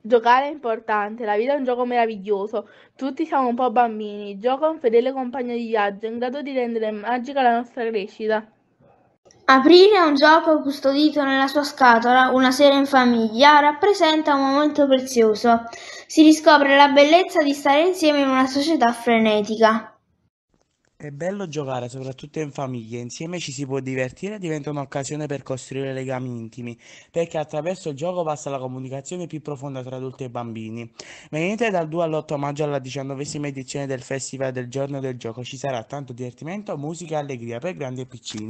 Giocare è importante, la vita è un gioco meraviglioso, tutti siamo un po' bambini, gioca un fedele compagno di viaggio in grado di rendere magica la nostra crescita. Aprire un gioco custodito nella sua scatola una sera in famiglia rappresenta un momento prezioso. Si riscopre la bellezza di stare insieme in una società frenetica. È bello giocare, soprattutto in famiglia, insieme ci si può divertire e diventa un'occasione per costruire legami intimi, perché attraverso il gioco passa la comunicazione più profonda tra adulti e bambini. Venite dal 2 all'8 maggio alla diciannovesima edizione del Festival del Giorno del Gioco, ci sarà tanto divertimento, musica e allegria per grandi e piccini.